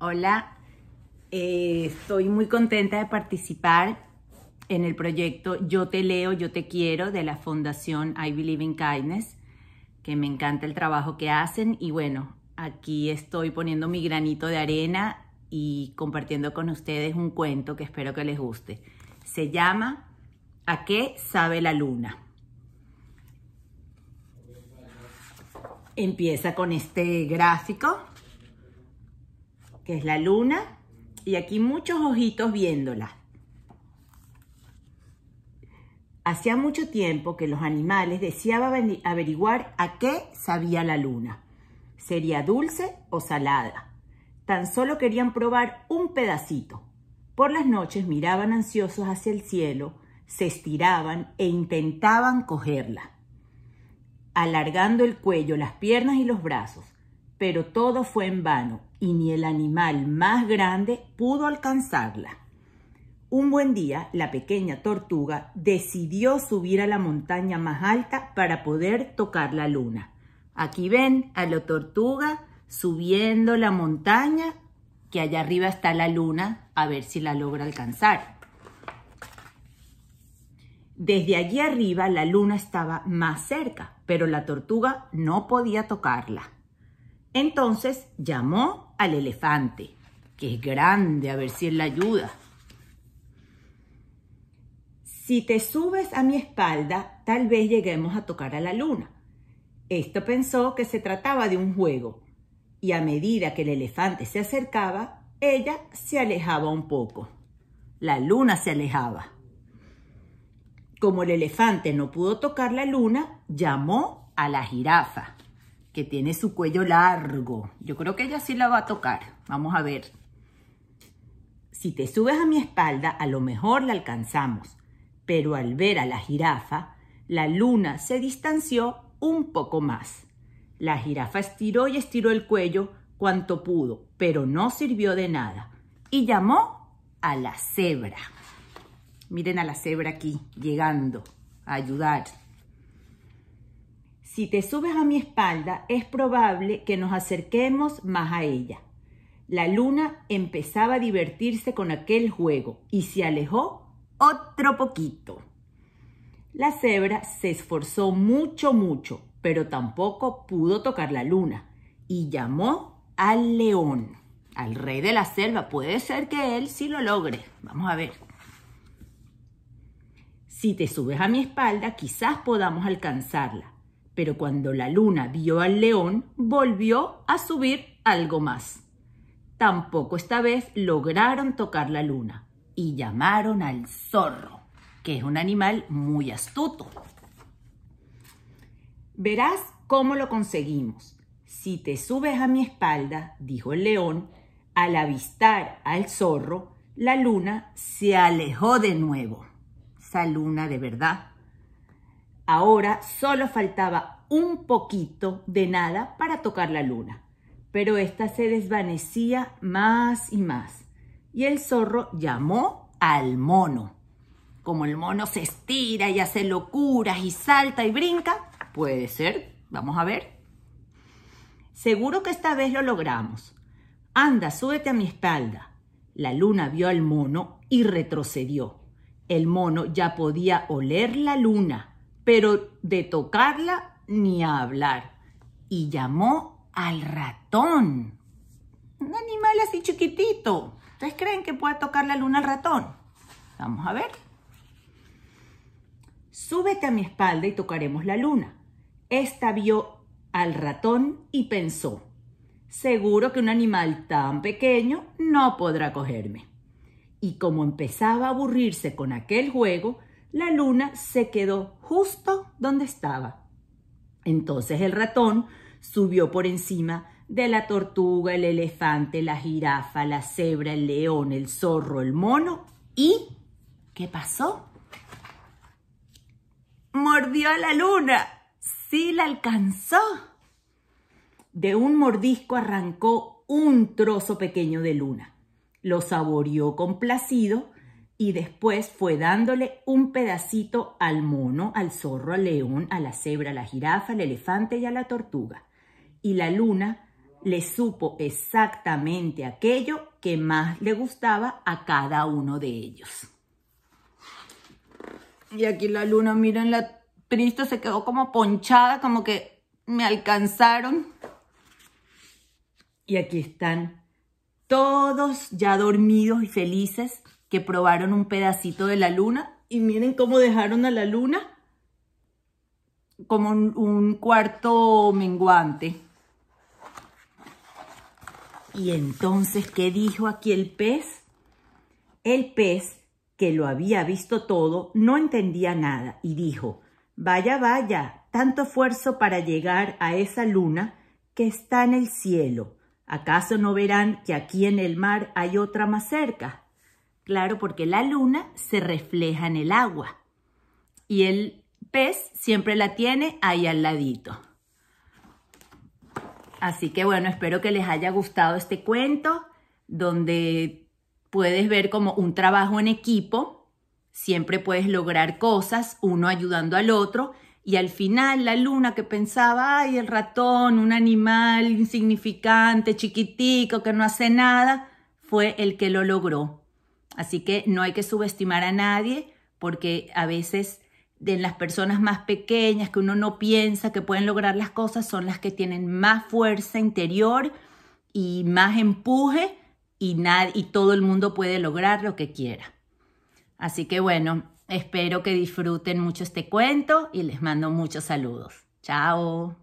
Hola, eh, estoy muy contenta de participar en el proyecto Yo te leo, yo te quiero de la Fundación I Believe in Kindness, que me encanta el trabajo que hacen y bueno, aquí estoy poniendo mi granito de arena y compartiendo con ustedes un cuento que espero que les guste. Se llama ¿A qué sabe la luna? Empieza con este gráfico es la luna, y aquí muchos ojitos viéndola. Hacía mucho tiempo que los animales deseaban averiguar a qué sabía la luna. ¿Sería dulce o salada? Tan solo querían probar un pedacito. Por las noches miraban ansiosos hacia el cielo, se estiraban e intentaban cogerla alargando el cuello, las piernas y los brazos pero todo fue en vano y ni el animal más grande pudo alcanzarla. Un buen día, la pequeña tortuga decidió subir a la montaña más alta para poder tocar la luna. Aquí ven a la tortuga subiendo la montaña, que allá arriba está la luna, a ver si la logra alcanzar. Desde allí arriba la luna estaba más cerca, pero la tortuga no podía tocarla. Entonces llamó al elefante, que es grande, a ver si él la ayuda. Si te subes a mi espalda, tal vez lleguemos a tocar a la luna. Esto pensó que se trataba de un juego, y a medida que el elefante se acercaba, ella se alejaba un poco. La luna se alejaba. Como el elefante no pudo tocar la luna, llamó a la jirafa que tiene su cuello largo. Yo creo que ella sí la va a tocar. Vamos a ver. Si te subes a mi espalda, a lo mejor la alcanzamos. Pero al ver a la jirafa, la luna se distanció un poco más. La jirafa estiró y estiró el cuello cuanto pudo, pero no sirvió de nada. Y llamó a la cebra. Miren a la cebra aquí, llegando a ayudar si te subes a mi espalda, es probable que nos acerquemos más a ella. La luna empezaba a divertirse con aquel juego y se alejó otro poquito. La cebra se esforzó mucho, mucho, pero tampoco pudo tocar la luna y llamó al león, al rey de la selva. Puede ser que él sí lo logre. Vamos a ver. Si te subes a mi espalda, quizás podamos alcanzarla pero cuando la luna vio al león, volvió a subir algo más. Tampoco esta vez lograron tocar la luna y llamaron al zorro, que es un animal muy astuto. Verás cómo lo conseguimos. Si te subes a mi espalda, dijo el león, al avistar al zorro, la luna se alejó de nuevo. Esa luna de verdad Ahora solo faltaba un poquito de nada para tocar la luna, pero ésta se desvanecía más y más. Y el zorro llamó al mono. Como el mono se estira y hace locuras y salta y brinca, puede ser, vamos a ver. Seguro que esta vez lo logramos. Anda, súbete a mi espalda. La luna vio al mono y retrocedió. El mono ya podía oler la luna pero de tocarla ni a hablar. Y llamó al ratón. Un animal así chiquitito. ¿Ustedes creen que puede tocar la luna al ratón? Vamos a ver. Súbete a mi espalda y tocaremos la luna. Esta vio al ratón y pensó, seguro que un animal tan pequeño no podrá cogerme. Y como empezaba a aburrirse con aquel juego, la luna se quedó justo donde estaba. Entonces el ratón subió por encima de la tortuga, el elefante, la jirafa, la cebra, el león, el zorro, el mono y... ¿Qué pasó? Mordió a la luna. Sí la alcanzó. De un mordisco arrancó un trozo pequeño de luna. Lo saboreó complacido y después fue dándole un pedacito al mono, al zorro, al león, a la cebra, a la jirafa, al elefante y a la tortuga. Y la luna le supo exactamente aquello que más le gustaba a cada uno de ellos. Y aquí la luna, miren, la triste se quedó como ponchada, como que me alcanzaron. Y aquí están todos ya dormidos y felices que probaron un pedacito de la luna y miren cómo dejaron a la luna como un, cuarto menguante. Y entonces, ¿qué dijo aquí el pez? El pez, que lo había visto todo, no entendía nada y dijo, vaya, vaya, tanto esfuerzo para llegar a esa luna que está en el cielo. ¿Acaso no verán que aquí en el mar hay otra más cerca? Claro, porque la luna se refleja en el agua y el pez siempre la tiene ahí al ladito. Así que bueno, espero que les haya gustado este cuento donde puedes ver como un trabajo en equipo, siempre puedes lograr cosas, uno ayudando al otro, y al final la luna que pensaba, ay, el ratón, un animal insignificante, chiquitico, que no hace nada, fue el que lo logró. Así que no hay que subestimar a nadie porque a veces de las personas más pequeñas que uno no piensa que pueden lograr las cosas son las que tienen más fuerza interior y más empuje y, y todo el mundo puede lograr lo que quiera. Así que bueno, espero que disfruten mucho este cuento y les mando muchos saludos. Chao.